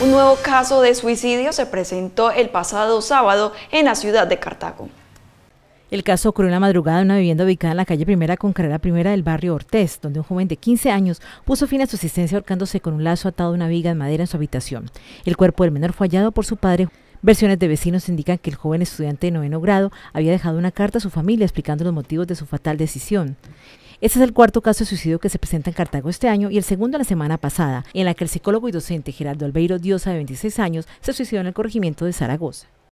Un nuevo caso de suicidio se presentó el pasado sábado en la ciudad de Cartago. El caso ocurrió en la madrugada en una vivienda ubicada en la calle Primera con carrera primera del barrio Ortés, donde un joven de 15 años puso fin a su existencia ahorcándose con un lazo atado a una viga de madera en su habitación. El cuerpo del menor fue hallado por su padre. Versiones de vecinos indican que el joven estudiante de noveno grado había dejado una carta a su familia explicando los motivos de su fatal decisión. Este es el cuarto caso de suicidio que se presenta en Cartago este año y el segundo la semana pasada, en la que el psicólogo y docente Gerardo Albeiro Diosa, de 26 años, se suicidó en el corregimiento de Zaragoza.